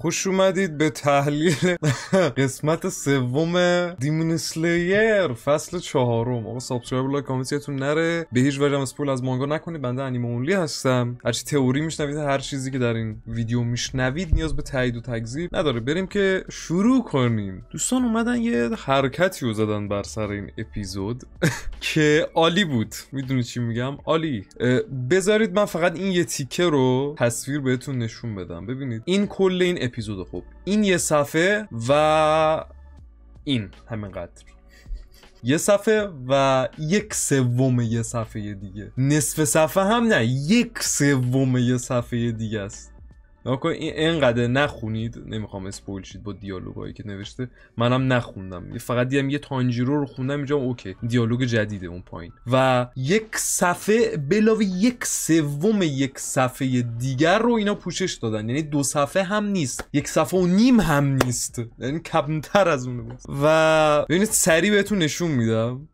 خوش اومدید به تحلیل قسمت سوم دیمون سلیر فصل چهارم آقا سابسکرایب لایک کامنت نره به هیچ وجه اسپول از مانگا نکنید بنده انیمه اونلی هستم هرچی تئوری میشنوید هر چیزی که در این ویدیو میشنوید نیاز به تایید و تکذیب نداره بریم که شروع کنیم دوستان اومدن یه حرکتی رو زدن بر سر این اپیزود که عالی بود میدونی چی میگم عالی بذارید من فقط این یه تیکه رو تصویر بهتون نشون بدم ببینید این کل این اپیزود خوب این یه صفحه و این همینقدر یه صفحه و یک سوم یه صفحه دیگه نصف صفحه هم نه یک سوم یه صفحه دیگه است این انقدر نخونید نمیخوام اسپویل شید با دیالوگایی که نوشته منم نخوندم فقط دیدم یه تانجیرو رو خوندم اینجا اوکی دیالوگ جدیده اون پایین و یک صفحه بلاوی یک سوم یک صفحه دیگر رو اینا پوشش دادن یعنی دو صفحه هم نیست یک صفحه و نیم هم نیست یعنی کمتر از اون بود و ببینید سری بهتون نشون میدم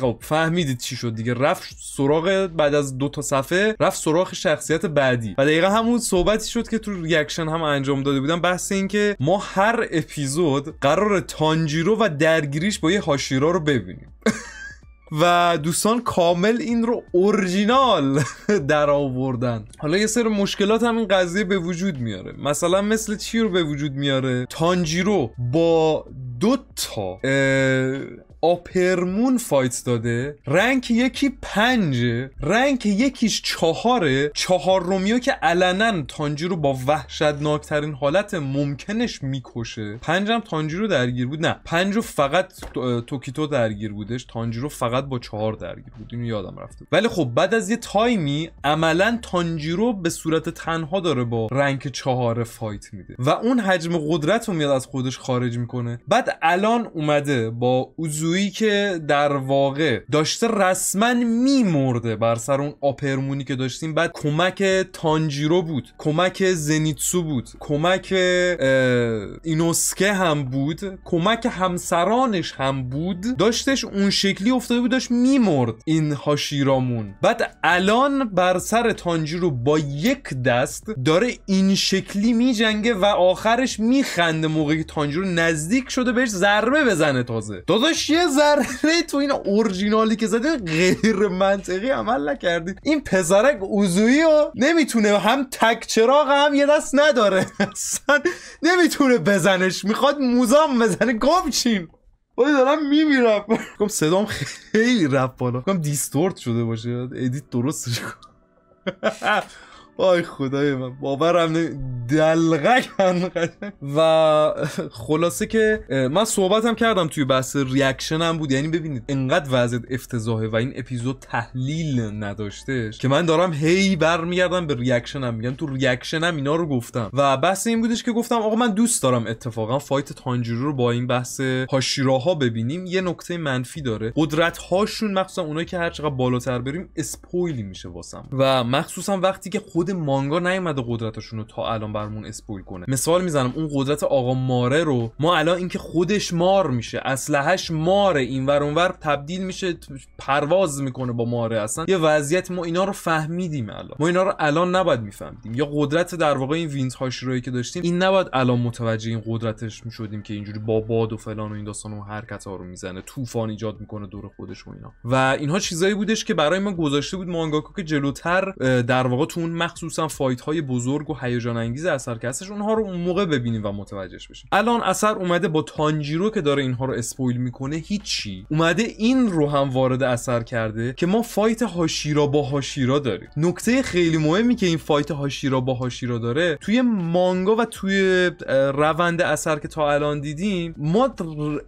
خب فهمیدید چی شد دیگه رفت سراغ بعد از دو تا صفحه رفت سراغ شخصیت بعدی و دقیقا همون صحبتی شد که تو ریاکشن هم انجام داده بودم بحث این که ما هر اپیزود قرار تانجیرو و درگیریش با یه هاشیرا رو ببینیم و دوستان کامل این رو اورجینال در آوردن حالا یه سر مشکلات هم این قضیه به وجود میاره مثلا مثل چی رو به وجود میاره تانجیرو با دو تا آپرمون فایت داده رنک یکی پنجه رنگ یکیش چهاره چهار رومیو که علنا تانجیرو با وحشتناکترین حالت ممکنش میکشه پنجم تانجیرو درگیر بود نه پنجو فقط توکیتو درگیر بودش تانجیرو فقط با چهار درگیر بود اینو یادم رفته ولی خب بعد از یه تایمی عملا تانجیرو به صورت تنها داره با رنگ چهاره فایت میده و اون حجم قدرت رو میاد از خودش خارج میکنه بعد الان اومده با اوزو جویی که در واقع داشته رسما میمرده بر سر اون آپرمونی که داشتیم بعد کمک تانجیرو بود کمک زنیتسو بود کمک اینوسکه هم بود کمک همسرانش هم بود داشتش اون شکلی افتاده بود داشت میمرد این هاشیرامون بعد الان بر سر تانجیرو با یک دست داره این شکلی میجنگه و آخرش میخنده موقعی که تانجیرو نزدیک شده بهش ضربه بزنه تازه داداش یه یه ذره تو این اورجینالی که زدی غیر منطقی عمل نکردی این پسرک عضویی و نمیتونه هم تک چراغ هم یه دست نداره اصلا نمیتونه بزنش میخواد موزام بزنه گم چین وای دارم میمیرم کم صدام خیلی رفت بالا کم دیستورت شده باشه ادیت درستش کن وای خدای من باورم نه و خلاصه که من صحبتم کردم توی بحث هم بود یعنی ببینید انقدر وضع افتضاحه و این اپیزود تحلیل نداشتش که من دارم هی برمیگردم به هم میگم تو هم اینا رو گفتم و بحث این بودش که گفتم آقا من دوست دارم اتفاقا فایت تانجیرو رو با این بحث هاشیراها ببینیم یه نکته منفی داره قدرت هاشون مخصوصا اونایی که هر چقدر بالاتر بریم اسپویلی میشه واسم و مخصوصا وقتی که خود مانگا نیومده قدرتشون رو تا الان برمون اسپویل کنه مثال میزنم اون قدرت آقا ماره رو ما الان اینکه خودش مار میشه اسلحهش ماره این اینور اونور تبدیل میشه پرواز میکنه با ماره اصلا یه وضعیت ما اینا رو فهمیدیم الان ما اینا رو الان نباید میفهمیدیم یا قدرت در واقع این وینت روی که داشتیم این نباید الان متوجه این قدرتش میشدیم که اینجوری با باد و فلان و این داستان و حرکت ها رو میزنه طوفان ایجاد میکنه دور خودش و اینا و اینها چیزایی بودش که برای ما گذاشته بود مانگاکو که جلوتر در واقع تو اون مخصوصا فایت های بزرگ و هیجان انگیز اثر که هستش اونها رو اون موقع ببینیم و متوجهش بشیم الان اثر اومده با تانجیرو که داره اینها رو اسپویل میکنه هیچی اومده این رو هم وارد اثر کرده که ما فایت هاشیرا با هاشیرا داریم نکته خیلی مهمی که این فایت هاشیرا با هاشیرا داره توی مانگا و توی روند اثر که تا الان دیدیم ما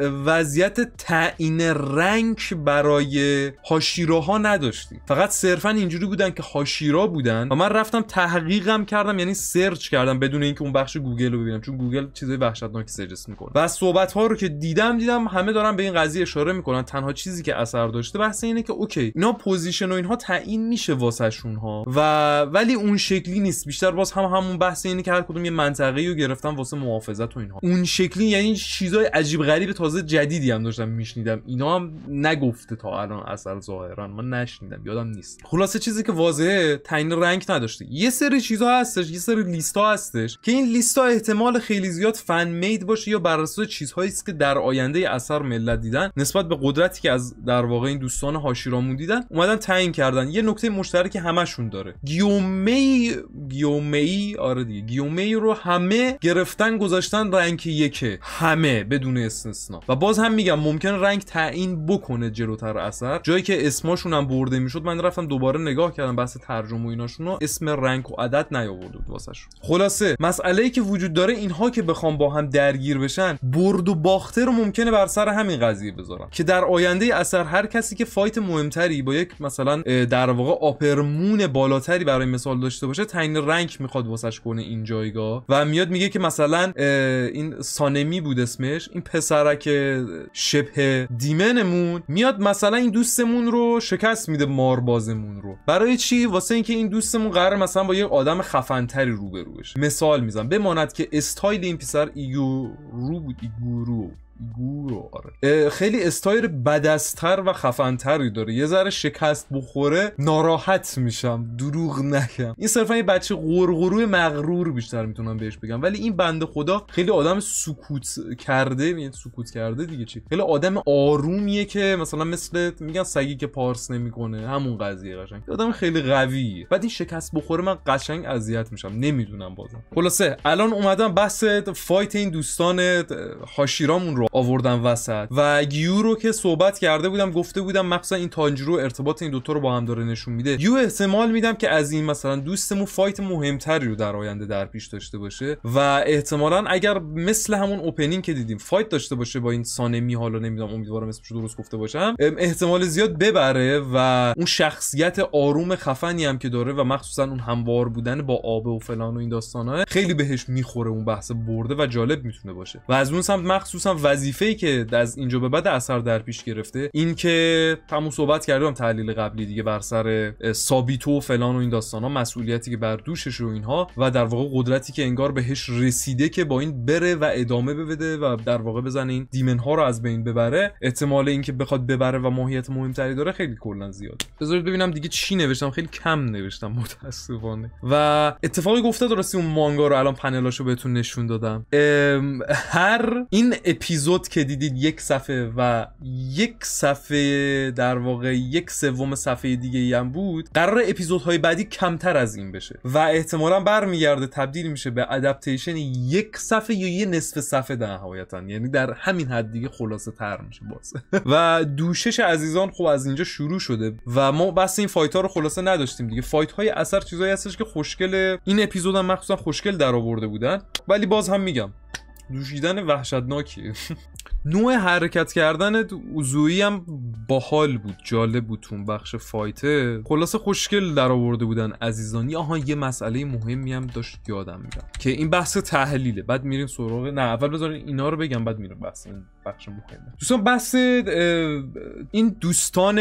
وضعیت تعیین رنگ برای هاشیراها نداشتیم فقط صرفا اینجوری بودن که هاشیرا بودن و من رفتم رفتم تحقیقم کردم یعنی سرچ کردم بدون اینکه اون بخش گوگل رو ببینم چون گوگل چیزای وحشتناک سرچ میکنه و صحبت ها رو که دیدم دیدم همه دارن به این قضیه اشاره میکنن تنها چیزی که اثر داشته بحث اینه که اوکی اینا پوزیشن و اینها تعیین میشه شون ها و ولی اون شکلی نیست بیشتر باز هم همون بحث اینه که هر کدوم یه منطقه رو گرفتن واسه محافظت و اینها اون شکلی یعنی چیزای عجیب غریب تازه جدیدی هم داشتم میشنیدم اینا هم نگفته تا الان اثر ظاهرا من نشنیدم یادم نیست خلاصه چیزی که واضحه تعیین رنگ نداشته یه سری چیزها هستش یه سری لیست هستش که این لیست احتمال خیلی زیاد فن مید باشه یا بر اساس چیزهایی است که در آینده اثر ملت دیدن نسبت به قدرتی که از در واقع این دوستان هاشیرامون دیدن اومدن تعیین کردن یه نکته مشترک همشون داره گیومی گیومی آره دیگه گیومی رو همه گرفتن گذاشتن رنگ یکه همه بدون استثنا و باز هم میگم ممکن رنگ تعیین بکنه جلوتر اثر جایی که اسمشون هم برده میشد من رفتم دوباره نگاه کردم بحث ترجمه و اسم رنگ و عدد نیاورده بود خلاصه مسئله ای که وجود داره اینها که بخوام با هم درگیر بشن برد و باخته رو ممکنه بر سر همین قضیه بذارم که در آینده اثر هر کسی که فایت مهمتری با یک مثلا در واقع آپرمون بالاتری برای مثال داشته باشه تعیین رنگ میخواد واسش کنه این جایگاه و میاد میگه که مثلا این سانمی بود اسمش این پسرک شبه دیمنمون میاد مثلا این دوستمون رو شکست میده ماربازمون رو برای چی واسه اینکه این دوستمون قرار مثلا با یه آدم خفنتری روبرو بشه مثال میزنم بماند که استایل این پسر ایگورو بود ایگورو گور خیلی استایر بدستر و خفنتری داره یه ذره شکست بخوره ناراحت میشم دروغ نگم این صرفا یه بچه غرغروی مغرور بیشتر میتونم بهش بگم ولی این بند خدا خیلی آدم سکوت کرده میگه یعنی سکوت کرده دیگه چی خیلی آدم آرومیه که مثلا مثل میگن سگی که پارس نمیکنه همون قضیه قشنگ آدم خیلی قویه بعد این شکست بخوره من قشنگ اذیت میشم نمیدونم بازم خلاصه الان اومدم بحث فایت این دوستان هاشیرامون رو رو آوردم وسط و یو رو که صحبت کرده بودم گفته بودم مخصوصا این تانجیرو ارتباط این دوتا رو با هم داره نشون میده یو احتمال میدم که از این مثلا دوستمون فایت مهمتری رو در آینده در پیش داشته باشه و احتمالا اگر مثل همون اوپنینگ که دیدیم فایت داشته باشه با این سانمی حالا نمیدونم امیدوارم اسمش درست گفته باشم احتمال زیاد ببره و اون شخصیت آروم خفنی هم که داره و مخصوصا اون هموار بودن با آب و فلان و این داستانه خیلی بهش میخوره اون بحث برده و جالب میتونه باشه و از اون سمت مخصوصا ای که از اینجا به بعد اثر در پیش گرفته این که همون صحبت کردم تحلیل قبلی دیگه بر سر سابیتو و فلان و این داستان ها مسئولیتی که بر دوشش و اینها و در واقع قدرتی که انگار بهش رسیده که با این بره و ادامه بده و در واقع بزنه این دیمن ها رو از بین ببره احتمال اینکه بخواد ببره و ماهیت مهمتری داره خیلی کلا زیاد بذارید ببینم دیگه چی نوشتم خیلی کم نوشتم متاسفانه و اتفاقی گفته درستی اون مانگا رو الان پنلاشو بهتون نشون دادم هر این اپیزود اپیزود که دیدید یک صفحه و یک صفحه در واقع یک سوم صفحه دیگه ای هم بود قرار اپیزودهای بعدی کمتر از این بشه و احتمالا برمیگرده تبدیل میشه به ادپتیشن یک صفحه یا یه نصف صفحه در یعنی در همین حد دیگه خلاصه تر میشه باز و دوشش عزیزان خب از اینجا شروع شده و ما بس این فایت ها رو خلاصه نداشتیم دیگه فایت های اثر چیزایی هستش که خوشگل این اپیزودم مخصوصا خوشگل در آورده بودن ولی باز هم میگم دوشیدن وحشتناکی نوع حرکت کردن عضوی هم باحال بود جالب بود اون بخش فایته خلاص خوشگل در آورده بودن عزیزانی آها یه مسئله مهمی هم داشت یادم میرم که این بحث تحلیله بعد میریم سراغ نه اول بذارین اینا رو بگم بعد میریم بحث این بخش مهمه دوستان بحث این دوستان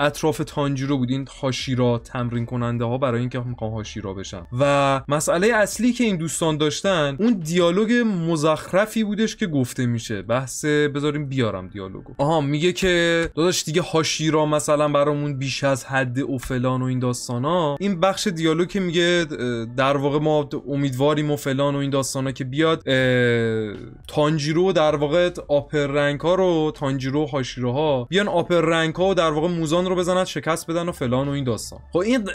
اطراف تانجیرو بود این هاشیرا تمرین کننده ها برای اینکه میخوام هاشیرا بشم و مسئله اصلی که این دوستان داشتن اون دیالوگ مزخرفی بودش که گفته میشه بحث بذاریم بیارم دیالوگو آها میگه که داداش دیگه هاشیرا مثلا برامون بیش از حد و فلان و این داستانا این بخش دیالوگ که میگه در واقع ما امیدواریم و فلان و این داستانا که بیاد تانجیرو در واقع آپر رنگ ها رو تانجیرو هاشیرا ها بیان آپر رنگ ها و در واقع موزان رو بزنن شکست بدن و فلان و این داستان خب این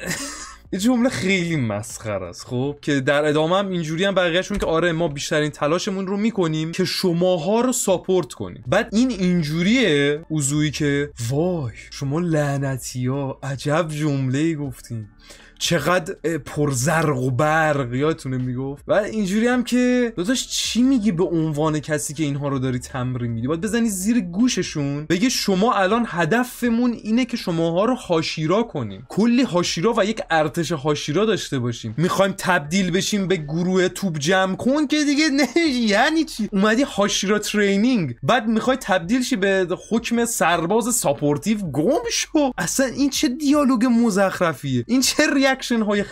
یه جمله خیلی مسخره است خب که در ادامه هم اینجوری هم بقیه‌شون که آره ما بیشترین تلاشمون رو میکنیم که شماها رو ساپورت کنیم بعد این اینجوریه اوزویی که وای شما لعنتی ها عجب جمله گفتیم. چقدر پرزرق و برق یادتونه میگفت و اینجوری هم که داداش چی میگی به عنوان کسی که اینها رو داری تمرین میدی باید بزنی زیر گوششون بگه شما الان هدفمون اینه که شماها رو هاشیرا کنیم کلی هاشیرا و یک ارتش هاشیرا داشته باشیم میخوایم تبدیل بشیم به گروه توپ جمع کن که دیگه نه یعنی چی اومدی هاشیرا ترینینگ بعد میخوای تبدیل شی به حکم سرباز ساپورتیو گم شو اصلا این چه دیالوگ مزخرفیه این چه ریاکشن های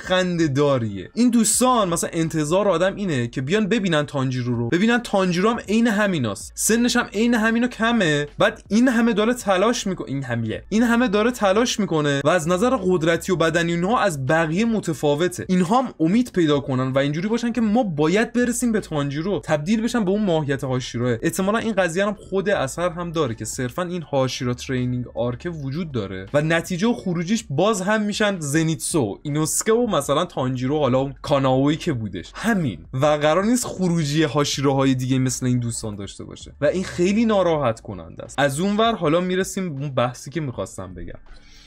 داریه این دوستان مثلا انتظار آدم اینه که بیان ببینن تانجیرو رو ببینن تانجیرو هم عین همیناست سنش هم عین همینا کمه بعد این همه داره تلاش میکنه این همیه این همه داره تلاش میکنه و از نظر قدرتی و بدنی اونها از بقیه متفاوته اینها هم امید پیدا کنن و اینجوری باشن که ما باید برسیم به تانجیرو تبدیل بشن به اون ماهیت هاشیرو احتمالا این قضیه هم خود اثر هم داره که صرفا این هاشیرو ترینینگ آرک وجود داره و نتیجه و خروجیش باز هم میشن زنیتسو اینوسکه و مثلا تانجیرو حالا کاناوی که بودش همین و قرار نیست خروجی هاشیروهای دیگه مثل این دوستان داشته باشه و این خیلی ناراحت کننده است از اونور حالا میرسیم اون بحثی که میخواستم بگم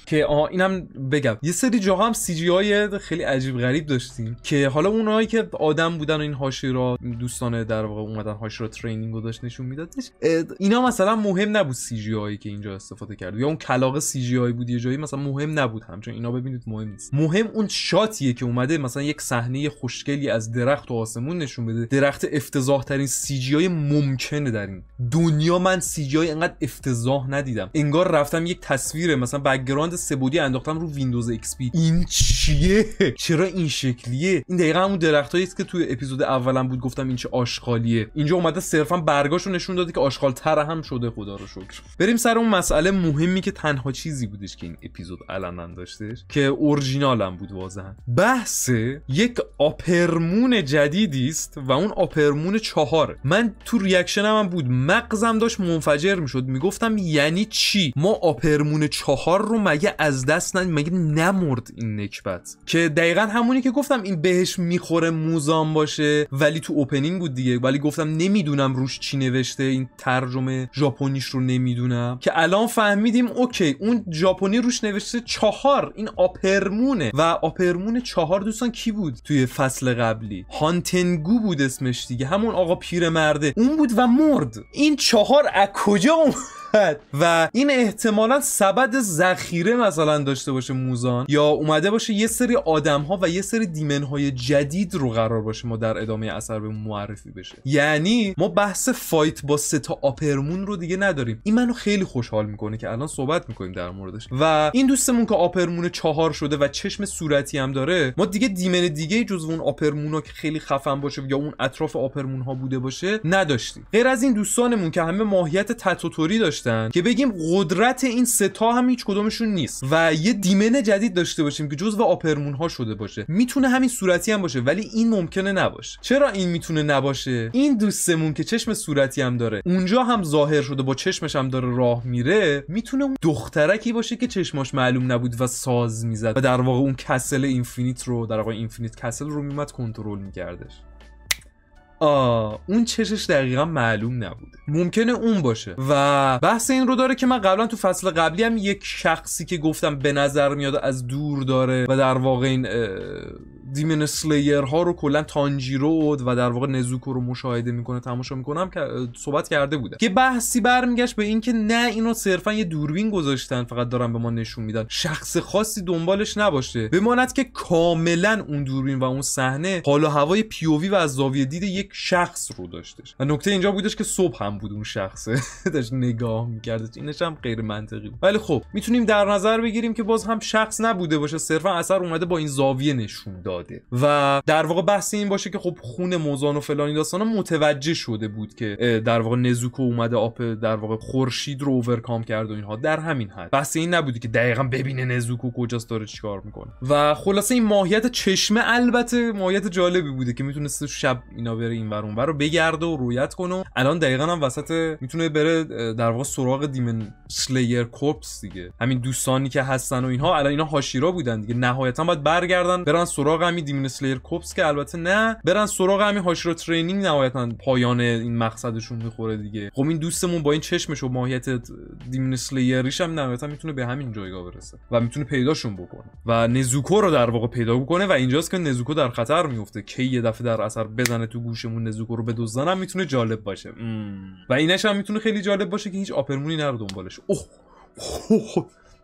که آها اینم بگم یه سری جاها هم سی جی های خیلی عجیب غریب داشتیم که حالا اونایی که آدم بودن و این هاشی را دوستان در واقع اومدن هاشی را ترینینگ رو داشت نشون میدادش اینا مثلا مهم نبود سی جی هایی که اینجا استفاده کرد یا اون کلاق سی جی هایی بود یه جایی مثلا مهم نبود همچون اینا ببینید مهم نیست مهم اون شاتیه که اومده مثلا یک صحنه خوشگلی از درخت و آسمون نشون بده درخت افتضاح ترین سی جی های ممکنه در این دنیا من سی جی های انقدر افتضاح ندیدم انگار رفتم یک تصویر مثلا بک‌گراند سبودی انداختم رو ویندوز ایکس پی این چیه چرا این شکلیه این دقیقا همون درختایی است که توی اپیزود اولم بود گفتم این چه آشغالیه اینجا اومده صرفا برگاشو نشون داده که آشغال تر هم شده خدا رو شکر بریم سر اون مسئله مهمی که تنها چیزی بودش که این اپیزود علنا داشتش که اورجینالم بود واضحا بحث یک آپرمون جدیدی است و اون آپرمون چهار من تو ریاکشنم هم بود مغزم داشت منفجر میشد میگفتم یعنی چی ما آپرمون چهار رو از دست ن... مگه نمرد این نکبت که دقیقا همونی که گفتم این بهش میخوره موزان باشه ولی تو اوپنینگ بود دیگه ولی گفتم نمیدونم روش چی نوشته این ترجمه ژاپنیش رو نمیدونم که الان فهمیدیم اوکی اون ژاپنی روش نوشته چهار این آپرمونه و آپرمون چهار دوستان کی بود توی فصل قبلی هانتنگو بود اسمش دیگه همون آقا پیرمرده اون بود و مرد این چهار از کجا و این احتمالا سبد ذخیره مثلا داشته باشه موزان یا اومده باشه یه سری آدم ها و یه سری دیمن های جدید رو قرار باشه ما در ادامه اثر به معرفی بشه یعنی ما بحث فایت با تا آپرمون رو دیگه نداریم این منو خیلی خوشحال میکنه که الان صحبت میکنیم در موردش و این دوستمون که آپرمون چهار شده و چشم صورتی هم داره ما دیگه دیمن دیگه جز اون آپرمونا که خیلی خفن باشه یا اون اطراف آپرمون ها بوده باشه نداشتیم غیر از این دوستانمون که همه ماهیت تتوتوری که بگیم قدرت این ستا هم هیچ کدومشون نیست و یه دیمن جدید داشته باشیم که جزو آپرمون ها شده باشه میتونه همین صورتی هم باشه ولی این ممکنه نباشه چرا این میتونه نباشه این دوستمون که چشم صورتی هم داره اونجا هم ظاهر شده با چشمش هم داره راه میره میتونه اون دخترکی باشه که چشماش معلوم نبود و ساز میزد و در واقع اون کسل اینفینیت رو در واقع اینفینیت کسل رو میمد کنترل میکردش آه اون چشش دقیقا معلوم نبود ممکنه اون باشه و بحث این رو داره که من قبلا تو فصل قبلی هم یک شخصی که گفتم به نظر میاد از دور داره و در واقع این دیمن سلیر ها رو کلا تانجیرو و در واقع نزوکو رو مشاهده میکنه تماشا میکنم که صحبت کرده بوده که بحثی برمیگشت به اینکه نه اینو صرفا یه دوربین گذاشتن فقط دارن به ما نشون میدن شخص خاصی دنبالش نباشه بماند که کاملا اون دوربین و اون صحنه حالا هوای پیووی و از زاویه دید یک شخص رو داشتش و نکته اینجا بودش که صبح هم بود اون شخصه داشت نگاه میکردش اینش هم غیر منطقی بود ولی خب میتونیم در نظر بگیریم که باز هم شخص نبوده باشه صرفا اثر اومده با این زاویه نشون داد و در واقع بحث این باشه که خب خون موزان و فلانی داستانا متوجه شده بود که در واقع نزوکو اومده آب در واقع خورشید رو اوورکام کرد و اینها در همین حد بحث این نبودی که دقیقا ببینه نزوکو کجاست داره چیکار میکنه و خلاصه این ماهیت چشمه البته ماهیت جالبی بوده که میتونست شب اینا بره این ور اونور رو بگرده و رویت کنه الان دقیقا هم وسط میتونه بره در واقع سراغ دیمن سلیر کورپس دیگه همین دوستانی که هستن و اینها الان اینا هاشیرا بودن دیگه نهایتا باید برگردن برن سراغ همین دیمون کوپس که البته نه برن سراغ همین هاشرو ترینینگ نهایتا پایان این مقصدشون میخوره دیگه خب این دوستمون با این چشمش و ماهیت دیمون اسلیریش هم نهایتا میتونه به همین جایگاه برسه و میتونه پیداشون بکنه و نزوکو رو در واقع پیدا بکنه و اینجاست که نزوکو در خطر میفته کی یه دفعه در اثر بزنه تو گوشمون نزوکو رو به میتونه جالب باشه و اینش هم میتونه خیلی جالب باشه که هیچ آپرمونی نره دنبالش اوه.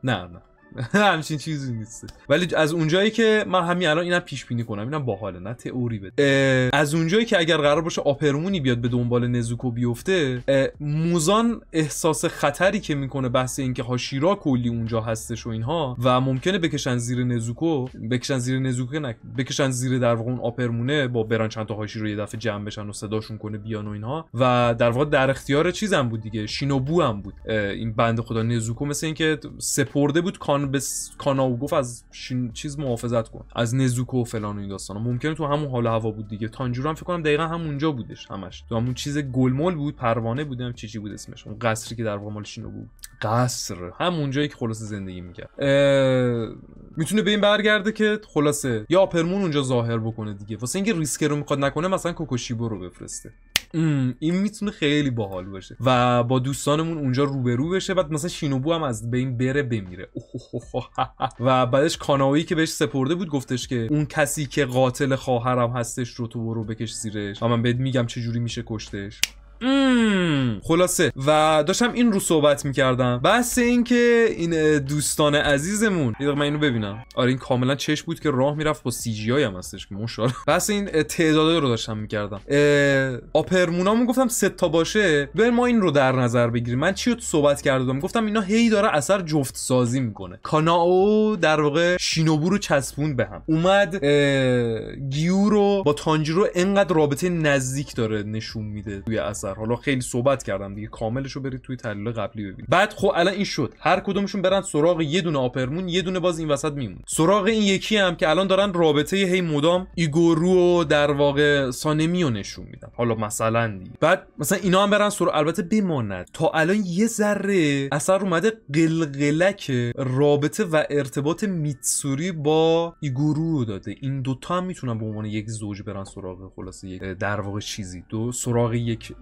نه نه همچین چیزی نیست ولی از اونجایی که من همین الان اینم پیش بینی کنم اینم باحاله نه تئوری بده از اونجایی که اگر قرار باشه آپرمونی بیاد به دنبال نزوکو بیفته موزان احساس خطری که میکنه بحث اینکه هاشیرا کلی اونجا هستش و اینها و ممکنه بکشن زیر نزوکو بکشن زیر نزوکو نه بکشن زیر در واقع اون آپرمونه با بران چند تا هاشیرو یه دفعه جمع بشن و صداشون کنه بیان و اینها و در واقع در اختیار چیزم بود دیگه شینوبو هم بود این بنده خدا نزوکو مثل اینکه سپرده بود به به گفت از چیز محافظت کن از نزوکو و فلان و این داستانا ممکنه تو همون حال هوا بود دیگه تانجورو هم فکر کنم دقیقا همونجا بودش همش تو همون چیز گلمول بود پروانه بودم چی چی بود اسمش اون قصری که در واقع مال شینو بود قصر همونجایی که خلاص زندگی میکرد میتونه به این برگرده که خلاصه یا پرمون اونجا ظاهر بکنه دیگه واسه اینکه ریسک رو میخواد نکنه مثلا کوکوشیبو رو بفرسته این میتونه خیلی باحال باشه و با دوستانمون اونجا روبرو بشه بعد مثلا شینوبو هم از بین بره بمیره و بعدش کانایی که بهش سپرده بود گفتش که اون کسی که قاتل خواهرم هستش رو تو برو بکش زیرش و من بهت میگم چه جوری میشه کشتش خلاصه و داشتم این رو صحبت میکردم بحث این که این دوستان عزیزمون یه من اینو ببینم آره این کاملا چش بود که راه میرفت با سی جی هم هستش که مشال این تعداد رو داشتم میکردم می گفتم سه تا باشه بر ما این رو در نظر بگیریم من چی رو صحبت کردم گفتم اینا هی داره اثر جفت سازی میکنه کاناو در واقع شینوبو رو چسبون به هم اومد گیو رو با تانجیرو انقدر رابطه نزدیک داره نشون میده توی اثر حالا خیلی صحبت کردم دیگه کاملش رو برید توی تحلیل قبلی ببینید بعد خب الان این شد هر کدومشون برن سراغ یه دونه آپرمون یه دونه باز این وسط میمون سراغ این یکی هم که الان دارن رابطه هی مدام ایگورو و در واقع سانمیو نشون میدن حالا مثلا دیگه بعد مثلا اینا هم برن سر البته بماند تا الان یه ذره اثر اومده قلقلک رابطه و ارتباط میتسوری با ایگورو داده این دوتا هم میتونن به عنوان یک زوج برن سراغ خلاصه یک در واقع چیزی دو سراغ یک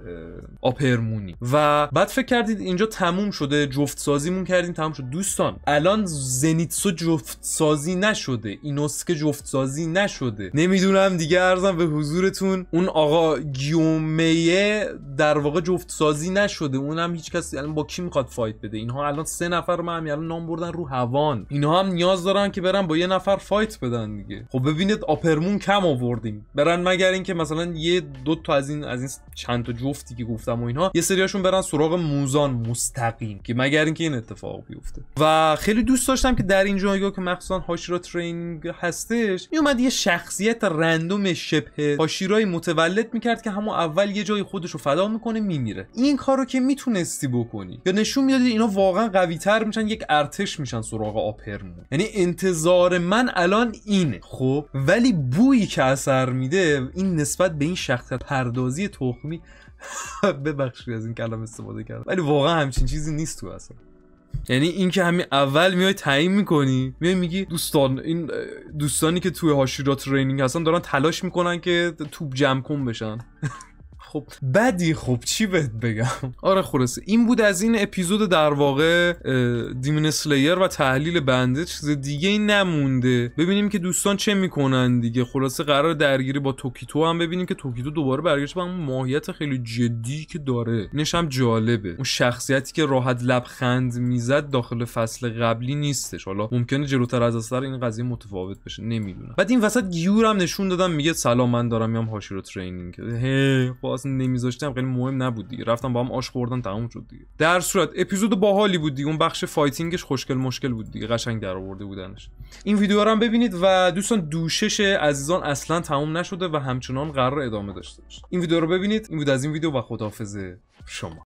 آپرمونی و بعد فکر کردید اینجا تموم شده جفت سازیمون کردیم تموم شد دوستان الان زنیتسو جفت سازی نشده اینوسکه جفت سازی نشده نمیدونم دیگه ارزم به حضورتون اون آقا جمعه در واقع جفت سازی نشده اونم هیچ کس الان با کی میخواد فایت بده اینها الان سه نفر رو الان یعنی نام بردن رو هوان اینها هم نیاز دارن که برن با یه نفر فایت بدن دیگه خب ببینید آپرمون کم آوردیم برن مگر اینکه مثلا یه دو تا از این از این چند تا جفتی که گفتم و اینها یه سریاشون برن سراغ موزان مستقیم که مگر اینکه این اتفاق بیفته و خیلی دوست داشتم که در این جایگاه که مخصوصا هاشیرا ترینینگ هستش میومد یه شخصیت رندوم شبه هاشیرای متولد میکرد که همون اول یه جای خودش رو فدا میکنه میمیره این کار رو که میتونستی بکنی یا نشون میدادی اینا واقعا تر میشن یک ارتش میشن سراغ آپرمون یعنی انتظار من الان اینه خب ولی بویی که اثر میده این نسبت به این شخصیت پردازی تخمی ببخشید از این کلام استفاده کردم ولی واقعا همچین چیزی نیست تو اصلا یعنی اینکه همین اول میای تعیین میکنی میای میگی دوستان این دوستانی که توی هاشیرا ترینینگ هستن دارن تلاش میکنن که توپ جمع کن بشن خب بدی خب چی بهت بگم آره خلاصه این بود از این اپیزود در واقع دیمون و تحلیل بنده چیز دیگه ای نمونده ببینیم که دوستان چه میکنن دیگه خلاصه قرار درگیری با توکیتو هم ببینیم که توکیتو دوباره برگشت به اون ماهیت خیلی جدی که داره نشم جالبه اون شخصیتی که راحت لبخند میزد داخل فصل قبلی نیستش حالا ممکنه جلوتر از اثر این قضیه متفاوت بشه نمیدونم بعد این وسط گیور هم نشون دادم میگه سلام من دارم میام هاشیرو ترینینگ هی خب، اصلا نمیذاشتم خیلی مهم نبود دیگه رفتم با هم آش خوردن تموم شد دیگه در صورت اپیزود باحالی بود دیگه اون بخش فایتینگش خوشگل مشکل بود دیگه قشنگ در آورده بودنش این ویدیو رو هم ببینید و دوستان دوشش عزیزان اصلا تموم نشده و همچنان قرار ادامه داشته باشه این ویدیو رو ببینید این بود از این ویدیو و خداحافظ شما